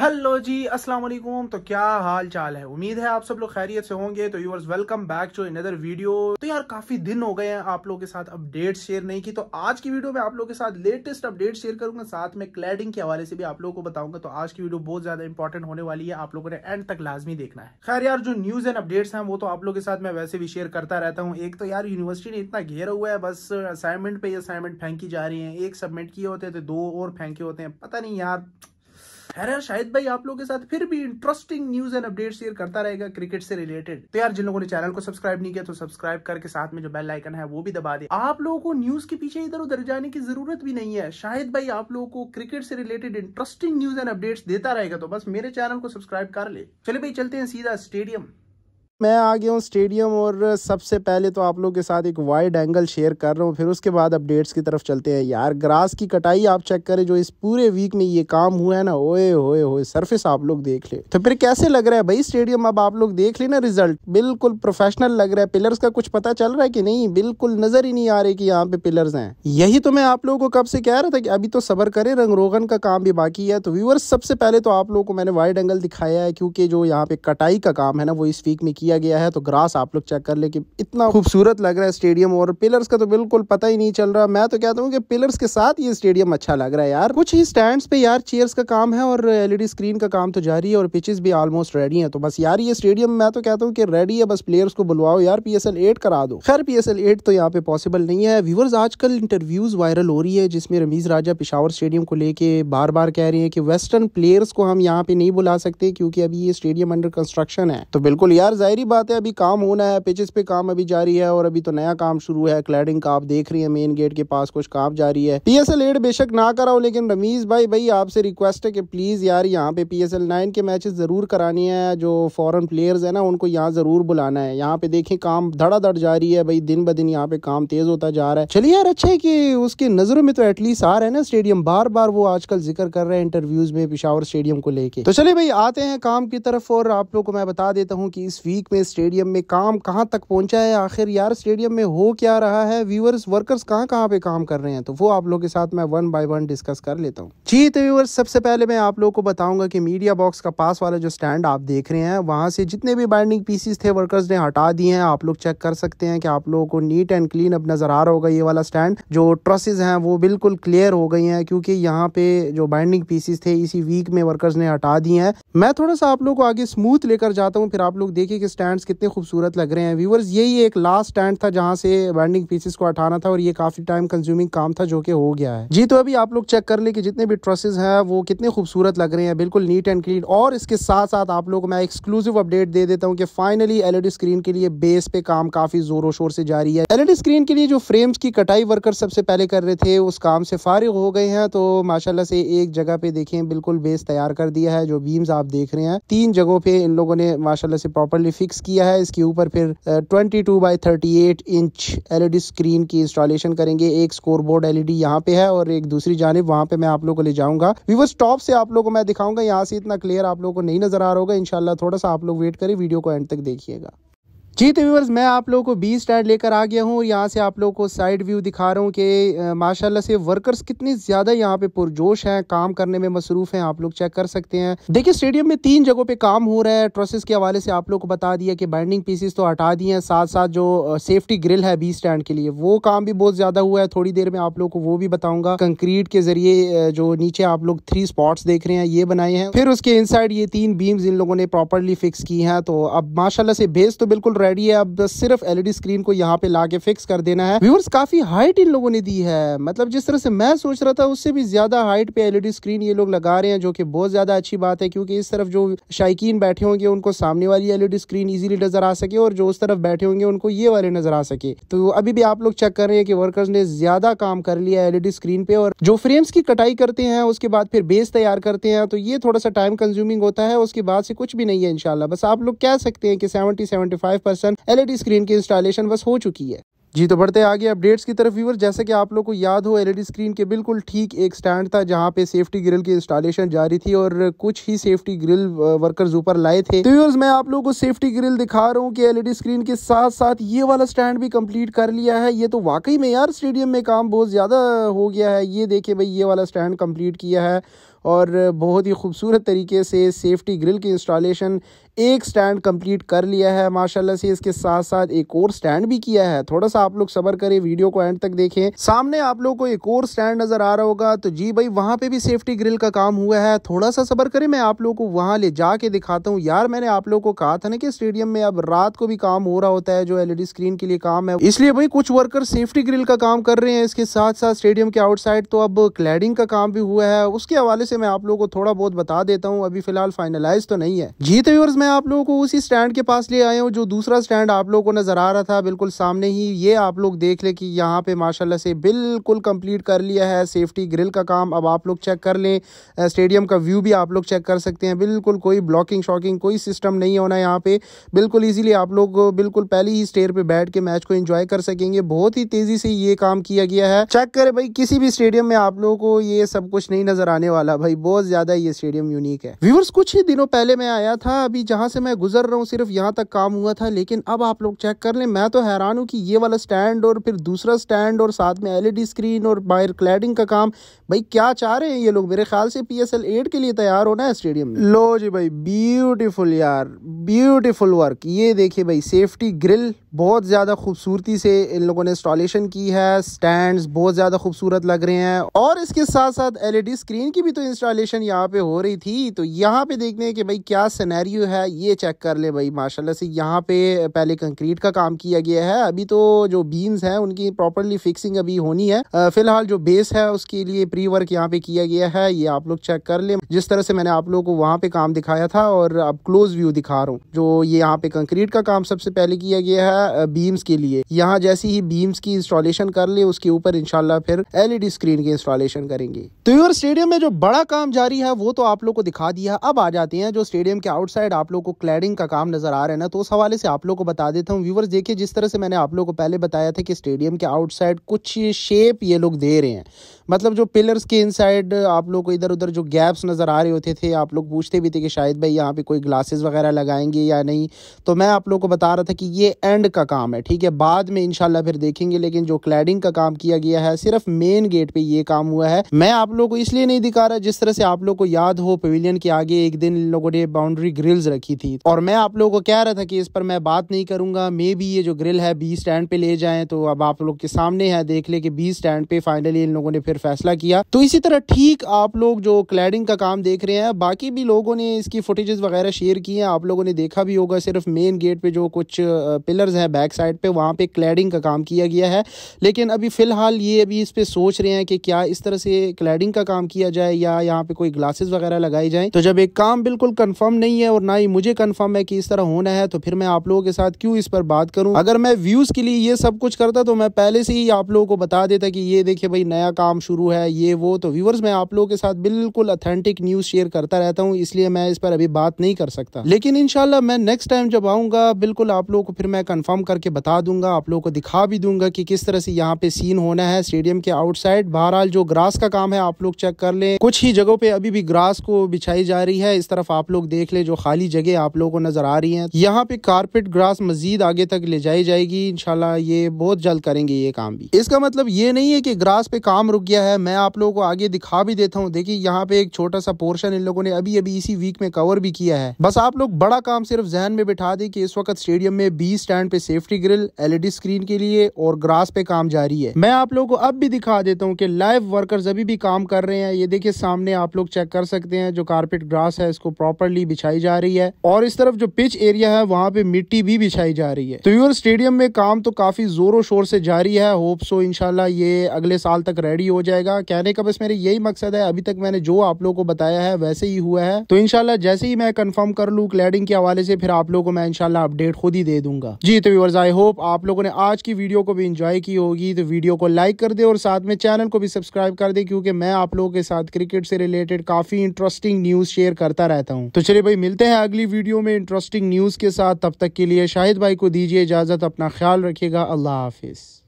hello जी अस्सलाम वालेकुम तो क्या हाल चाल है उम्मीद है आप सब लोग खैरियत से होंगे तो yours welcome back to another video तो यार काफी दिन हो गए हैं आप लोगों के साथ अपडेट शेयर नहीं की तो आज की वीडियो में आप लोगों के साथ लेटेस्ट अपडेट शेयर करूंगा साथ में क्लैडिंग के हवाले से भी आप लोगों को बताऊंगा तो आज की वीडियो बहुत ज्यादा इंपॉर्टेंट होने वाली है आप लोगों ने एंड तक लाजमी देखना है खैर यार जो न्यूज एंड अपडेट्स हैं वो तो आप लोग के साथ मैं वैसे भी शेयर करता रहता हूँ एक तो यार यूनिवर्सिटी ने इतना घेरा हुआ है बस असाइनमेंट पे असाइनमेंट फेंकी जा रही है एक सबमिट किए होते हैं तो दो और फेंके होते हैं पता नहीं यार है यार शायद भाई आप लोगों के साथ फिर भी interesting news and update share करता रहेगा क्रिकेट से रिलेटेड तो यार जिन लोगों ने चैनल को सब्सक्राइब नहीं किया तो सब्सक्राइब करके साथ में जो बेल आइकन है वो भी दबा दे आप लोगों को न्यूज के पीछे इधर उधर जाने की जरूरत भी नहीं है शायद भाई आप लोगों को क्रिकेट से related interesting news and updates देता रहेगा तो बस मेरे चैनल को सब्सक्राइब कर ले चले भाई चलते हैं सीधा स्टेडियम मैं आ गया हूँ स्टेडियम और सबसे पहले तो आप लोग के साथ एक वाइड एंगल शेयर कर रहा हूँ फिर उसके बाद अपडेट्स की तरफ चलते हैं यार ग्रास की कटाई आप चेक करें जो इस पूरे वीक में ये काम हुआ है ना ओए होए होए सरफेस आप लोग देख ले तो फिर कैसे लग रहा है भाई स्टेडियम अब आप लोग देख लेना रिजल्ट बिल्कुल प्रोफेशनल लग रहा है पिलर्स का कुछ पता चल रहा है कि नहीं बिल्कुल नजर ही नहीं आ रही कि यहाँ पे पिलर्स हैं यही तो मैं आप लोगों को कब से कह रहा था कि अभी तो सबर करे रंग रोगन का काम भी बाकी है तो व्यूवर्स सबसे पहले तो आप लोगों को मैंने वाइड एंगल दिखाया है क्योंकि जो यहाँ पे कटाई का काम है ना वो इस वीक में किया किया गया है तो ग्रास आप लोग चेक कर ले कि इतना खूबसूरत लग रहा है स्टेडियम और पिलर्स का तो बिल्कुल पता ही नहीं चल रहा मैं तो कहता हूँ कि पिलर्स के साथ ये स्टेडियम अच्छा लग रहा है यार कुछ ही स्टैंड पे यार चेयर्स का काम है और एलईडी स्क्रीन का काम तो जारी है और पिचेस भी ऑलमोस्ट रेडी है तो बस यार ये स्टेडियम मैं तो कहता हूँ कि रेडी है बस प्लेयर्स को बुलवाओ यार पी एस एल एट करा दो खैर पी एस एल एट तो यहाँ पे पॉसिबल नहीं है व्यूवर्स आजकल इंटरव्यूज वायरल हो रही है जिसमें रमीज राजा पिशावर स्टेडियम को लेके बार बार कह रही है कि वेस्टर्न प्लेयर्स को हम यहाँ पे नहीं बुला सकते क्योंकि अभी ये स्टेडियम अंडर कंस्ट्रक्शन है तो बिल्कुल यार जाहिर जाहिर बात है अभी काम होना है पिचेस पे काम अभी जारी है और अभी तो नया काम शुरू है क्लैडिंग का आप देख रही है मेन गेट के पास कुछ काम जारी है पी एस एल एड बेशक ना कराओ लेकिन रमीज भाई भाई आपसे रिक्वेस्ट है कि प्लीज़ यार यहाँ पे पी एस एल नाइन के मैचेस ज़रूर करानी है जो फॉरन प्लेयर्स है ना उनको यहाँ ज़रूर बुलाना है यहाँ पे देखें काम धड़ाधड़ जारी है भाई दिन ब दिन यहाँ पे काम तेज़ होता जा रहा है चलिए यार अच्छा है कि उसके नज़रों में तो एटलीस्ट आ रहा है ना स्टेडियम बार बार वो आजकल जिक्र कर रहे हैं इंटरव्यूज़ में पिशावर स्टेडियम को लेके तो चलिए भाई आते हैं काम की तरफ और आप लोग को मैं बता देता हूँ कि इस वीक में स्टेडियम में काम कहाँ तक पहुँचा है आखिर यार स्टेडियम में हो क्या रहा है व्यूअर्स वर्कर्स कहाँ कहाँ पे काम कर रहे हैं तो वो आप लोगों के साथ मैं वन बाय वन डिस्कस कर लेता हूँ जी तो व्यूअर्स सबसे पहले मैं आप लोगों को बताऊंगा कि मीडिया बॉक्स का पास वाला जो स्टैंड आप देख रहे हैं वहाँ से जितने भी बाइंडिंग पीसीस थे वर्कर्स ने हटा दिए हैं आप लोग चेक कर सकते हैं कि आप लोगों को नीट एंड क्लीन अब नजर आ रहा होगा ये वाला स्टैंड जो ट्रसेज हैं वो बिल्कुल क्लियर हो गई हैं क्योंकि यहाँ पे जो बाइंडिंग पीसीस थे इसी वीक में वर्कर्स ने हटा दिए हैं मैं थोड़ा सा आप लोग को आगे स्मूथ लेकर जाता हूँ फिर आप लोग देखिए किस स्टैंड्स कितने खूबसूरत लग रहे हैं व्यूवर्स यही एक लास्ट स्टैंड था जहाँ से बैंडिंग पीसेस को हटाना था और ये काफ़ी टाइम कंज्यूमिंग काम था जो कि हो गया है जी तो अभी आप लोग चेक कर ले कि जितने भी ट्रसेस हैं वो कितने खूबसूरत लग रहे हैं बिल्कुल नीट एंड क्लीन और इसके साथ साथ आप लोग मैं एक्सक्लूसिव अपडेट दे देता हूँ कि फाइनली एलईडी स्क्रीन के लिए बेस पे काम काफ़ी जोरों शोर से जारी है एलईडी स्क्रीन e के लिए जो फ्रेम्स की कटाई वर्कर सबसे पहले कर रहे थे उस काम से फारिग हो गए हैं तो माशाला से एक जगह पे देखें बिल्कुल बेस तैयार कर दिया है जो बीम्स आप देख रहे हैं तीन जगहों पे इन लोगों ने माशाला से प्रॉपरली फिक्स किया है इसके ऊपर फिर twenty two by thirty eight inch L screen की इंस्टॉलेशन करेंगे एक स्कोर बोर्ड एल ई यहाँ पे है और एक दूसरी जानब वहाँ पे मैं आप लोग को ले जाऊंगा वीवो स्टॉप से आप लोग को मैं दिखाऊंगा यहाँ से इतना क्लियर आप लोग को नहीं नजर आ रहा होगा इनशाला थोड़ा सा आप लोग वेट करें वीडियो को एंड तक देखिएगा जी तो व्यूवर्स मैं आप लोगों को बी स्टैंड लेकर आ गया हूँ और यहाँ से आप लोगों को साइड व्यू दिखा रहा हूँ कि माशाल्लाह से वर्कर्स कितने ज़्यादा यहाँ पे पुरजोश हैं काम करने में मसरूफ़ हैं आप लोग चेक कर सकते हैं देखिए स्टेडियम में तीन जगहों पे काम हो रहा है ट्रसेस के हवाले से आप लोग को बता दिया कि बाइंडिंग पीसेस तो हटा दिए हैं साथ साथ जो सेफ्टी ग्रिल है बी स्टैंड के लिए वो काम भी बहुत ज़्यादा हुआ है थोड़ी देर में आप लोग को वो भी बताऊंगा कंक्रीट के ज़रिए जो नीचे आप लोग थ्री स्पॉट्स देख रहे हैं ये बनाए हैं फिर उसके इन ये तीन बीम्स इन लोगों ने प्रॉपरली फिक्स की है तो अब माशाला से बेस तो बिल्कुल रेडी है अब सिर्फ एलईडी स्क्रीन e को यहाँ पे ला के फिक्स कर देना है व्यूअर्स काफी हाइट इन लोगों ने दी है मतलब जिस तरह से मैं सोच रहा था उससे भी ज्यादा हाइट पे एलईडी स्क्रीन e ये लोग लगा रहे हैं जो कि बहुत ज्यादा अच्छी बात है क्योंकि इस तरफ जो शायकीन बैठे होंगे उनको सामने वाली एलईडी स्क्रीन इजिली नजर आ सके और जो उस तरफ बैठे होंगे उनको ये वाले नजर आ सके तो अभी भी आप लोग चेक कर रहे हैं कि वर्कर्स ने ज्यादा काम कर लिया एलईडी स्क्रीन e पे और जो फ्रेम्स की कटाई करते हैं उसके बाद फिर बेस तैयार करते हैं तो ये थोड़ा सा टाइम कंज्यूमिंग होता है उसके बाद से कुछ भी नहीं है इनशाला बस आप लोग कह सकते हैं कि seventy seventy five percent LED screen की इंस्टॉलेशन बस हो चुकी है जी तो बढ़ते आगे अपडेट्स की तरफ व्यूवर जैसे कि आप लोग को याद हो एलईडी स्क्रीन के बिल्कुल ठीक एक स्टैंड था जहां पे सेफ्टी ग्रिल की इंस्टॉलेशन जारी थी और कुछ ही सेफ्टी ग्रिल वर्कर्स ऊपर लाए थे तो व्यूअर्स मैं आप लोगों को सेफ्टी ग्रिल दिखा रहा हूं कि एलईडी स्क्रीन के साथ साथ ये वाला स्टैंड भी कम्प्लीट कर लिया है ये तो वाकई में यार स्टेडियम में काम बहुत ज़्यादा हो गया है ये देखे भाई ये वाला स्टैंड कम्प्लीट किया है और बहुत ही खूबसूरत तरीके से सेफ्टी ग्रिल की इंस्टॉलेशन एक स्टैंड कंप्लीट कर लिया है माशाल्लाह से इसके साथ साथ एक और स्टैंड भी किया है थोड़ा सा आप लोग सबर करें वीडियो को एंड तक देखें सामने आप लोग को एक और स्टैंड नजर आ रहा होगा तो जी भाई वहाँ पे भी सेफ्टी ग्रिल का काम हुआ है थोड़ा सा सबर करें मैं आप लोग को वहाँ ले जाके दिखाता हूँ यार मैंने आप लोग को कहा था ना कि स्टेडियम में अब रात को भी काम हो रहा होता है जो एलईडी स्क्रीन के लिए काम है इसलिए भाई कुछ वर्कर सेफ्टी ग्रिल का काम कर रहे हैं इसके साथ साथ स्टेडियम के आउटसाइड तो अब क्लैडिंग का काम भी हुआ है उसके हवाले से मैं आप लोग को थोड़ा बहुत बता देता हूँ अभी फिलहाल फाइनलाइज तो नहीं है जी तो मैं मैं आप लोगों को उसी स्टैंड के पास ले आया हूँ जो दूसरा स्टैंड आप लोगों को नज़र आ रहा था बिल्कुल सामने ही ये आप लोग देख ले कि यहाँ पे माशाल्लाह से बिल्कुल कंप्लीट कर लिया है सेफ्टी ग्रिल का काम अब आप लोग चेक कर लें स्टेडियम का व्यू भी आप लोग चेक कर सकते हैं बिल्कुल कोई ब्लॉकिंग शॉकिंग कोई सिस्टम नहीं होना यहाँ पर बिल्कुल ईजिली आप लोग बिल्कुल पहले ही स्टेयर पर बैठ के मैच को इन्जॉय कर सकेंगे बहुत ही तेज़ी से ये काम किया गया है चेक करें भाई किसी भी स्टेडियम में आप लोगों को ये सब कुछ नहीं नज़र आने वाला भाई बहुत ज़्यादा ये स्टेडियम यूनिक है व्यूवर्स कुछ ही दिनों पहले मैं आया था अभी जहाँ से मैं गुजर रहा हूँ सिर्फ यहाँ तक काम हुआ था लेकिन अब आप लोग चेक कर लें मैं तो हैरान हूँ कि ये वाला स्टैंड और फिर दूसरा स्टैंड और साथ में एलईडी स्क्रीन e और बायर क्लैडिंग का काम भाई क्या चाह रहे हैं ये लोग मेरे ख्याल से पी एस एल के लिए तैयार होना है स्टेडियम में लो जी भाई ब्यूटीफुल यार ब्यूटीफुल वर्क ये देखिए भाई सेफ्टी ग्रिल बहुत ज़्यादा खूबसूरती से इन लोगों ने इंस्टॉलेशन की है स्टैंड्स बहुत ज़्यादा खूबसूरत लग रहे हैं और इसके साथ साथ एलईडी स्क्रीन की भी तो इंस्टॉलेशन यहाँ पे हो रही थी तो यहाँ पे देखते हैं कि भाई क्या सिनेरियो है ये चेक कर ले भाई माशाल्लाह से यहाँ पे पहले कंक्रीट का काम किया गया है अभी तो जो बीम्स हैं उनकी प्रॉपरली फिक्सिंग अभी होनी है फिलहाल जो बेस है उसके लिए प्री वर्क यहाँ पे किया गया है ये आप लोग चेक कर ले जिस तरह से मैंने आप लोगों को वहाँ पे काम दिखाया था और अब क्लोज व्यू दिखा रहा हूँ जो ये यहाँ पे कंक्रीट का काम सबसे पहले किया गया है है बीम्स के लिए यहाँ जैसी ही बीम्स की इंस्टॉलेशन कर ले उसके ऊपर इनशाला फिर एलईडी स्क्रीन की इंस्टॉलेशन करेंगे तो यूर स्टेडियम में जो बड़ा काम जारी है वो तो आप लोग को दिखा दिया अब आ जाते हैं जो स्टेडियम के आउटसाइड आप लोग को क्लैडिंग का काम नजर आ रहा है ना तो उस हवाले से आप लोग को बता देता हूँ व्यूवर्स देखिए जिस तरह से मैंने आप लोग को पहले बताया था कि स्टेडियम के आउटसाइड कुछ शेप ये लोग दे रहे हैं मतलब जो पिलर्स के इनसाइड आप लोग को इधर उधर जो गैप्स नज़र आ रहे होते थे आप लोग पूछते भी थे कि शायद भाई यहाँ पे कोई ग्लासेस वगैरह लगाएंगे या नहीं तो मैं आप लोग को बता रहा था कि ये एंड का काम है ठीक है बाद में इनशाला फिर देखेंगे लेकिन जो क्लैडिंग का काम किया गया है सिर्फ मेन गेट पर ये काम हुआ है मैं आप लोग को इसलिए नहीं दिखा रहा जिस तरह से आप लोग को याद हो पवेलियन के आगे एक दिन इन लोगों ने बाउंड्री ग्रिल्स रखी थी और मैं आप लोगों को कह रहा था कि इस पर मैं बात नहीं करूंगा मे भी ये जो ग्रिल है बी स्टैंड पे ले जाए तो अब आप लोग के सामने है देख ले कि बी स्टैंड पे फाइनली इन लोगों ने फिर फैसला किया तो इसी तरह ठीक आप लोग जो क्लैडिंग का काम देख रहे हैं बाकी भी लोगों ने इसकी फुटेजेस वगैरह शेयर की हैं आप लोगों ने देखा भी होगा सिर्फ मेन गेट पे जो कुछ पिलर्स हैं बैक साइड पे वहाँ पे क्लैडिंग का काम किया गया है लेकिन अभी फ़िलहाल ये अभी इस पर सोच रहे हैं कि क्या इस तरह से क्लैडिंग का काम किया जाए या यहाँ पे कोई ग्लासेस वगैरह लगाई जाए तो जब एक काम बिल्कुल कन्फर्म नहीं है और ना ही मुझे कन्फर्म है कि इस तरह होना है तो फिर मैं आप लोगों के साथ क्यों इस पर बात करूँ अगर मैं व्यूज़ के लिए ये सब कुछ करता तो मैं पहले से ही आप लोगों को बता देता कि ये देखिए भाई नया काम शुरू है ये वो तो व्यूवर्स मैं आप लोगों के साथ बिल्कुल अथेंटिक न्यूज़ शेयर करता रहता हूँ इसलिए मैं इस पर अभी बात नहीं कर सकता लेकिन इनशाला मैं नेक्स्ट टाइम जब आऊंगा बिल्कुल आप लोगों को फिर मैं कन्फर्म करके बता दूंगा आप लोगों को दिखा भी दूंगा कि किस तरह से यहाँ पे सीन होना है स्टेडियम के आउटसाइड बहरहाल जो ग्रास का काम है आप लोग चेक कर ले कुछ ही जगहों पे अभी भी ग्रास को बिछाई जा रही है इस तरफ आप लोग देख ले जो खाली जगह आप लोगों को नजर आ रही है यहाँ पे कारपेट ग्रास मजीद आगे तक ले जाई जाएगी इनशाला ये बहुत जल्द करेंगे ये काम भी इसका मतलब ये नहीं है कि ग्रास पे काम रुक गया है मैं आप लोगों को आगे दिखा भी देता हूँ देखिए यहाँ पे एक छोटा सा पोर्शन इन लोगों ने अभी अभी इसी वीक में कवर भी किया है बस आप लोग बड़ा काम सिर्फ जहन में बैठा दे कि इस वक्त स्टेडियम में बी स्टैंड पे सेफ्टी ग्रिल एलईडी स्क्रीन के लिए और ग्रास पे काम जारी है मैं आप लोगों को अब भी दिखा देता हूँ की लाइव वर्कर्स अभी भी काम कर रहे हैं ये देखिए सामने आप लोग चेक कर सकते हैं जो कार्पेट ग्रास है इसको प्रॉपरली बिछाई जा रही है और इस तरफ जो पिच एरिया है वहाँ पे मिट्टी भी बिछाई जा रही है तो यूर स्टेडियम में काम तो काफी जोरों शोर से जारी है होप सो इनशाला ये अगले साल तक रेडी हो जाएगा कहने का बस मेरे यही मकसद है अभी तक मैंने जो आप लोगों को बताया है वैसे ही हुआ है तो इनशाला जैसे ही मैं कंफर्म कर लू क्लैडिंग के हवाले से फिर आप लोगों को मैं इनशाला अपडेट खुद ही दे दूंगा जी तो व्यवर्स आई होप आप लोगों ने आज की वीडियो को भी इंजॉय की होगी तो वीडियो को लाइक कर दे और साथ में चैनल को भी सब्सक्राइब कर दे क्योंकि मैं आप लोगों के साथ क्रिकेट से रिलेटेड काफी इंटरेस्टिंग न्यूज शेयर करता रहता हूँ तो चलिए भाई मिलते हैं अगली वीडियो में इंटरेस्टिंग न्यूज के साथ तब तक के लिए शाहिद भाई को दीजिए इजाजत अपना ख्याल रखेगा अल्लाह हाफिज़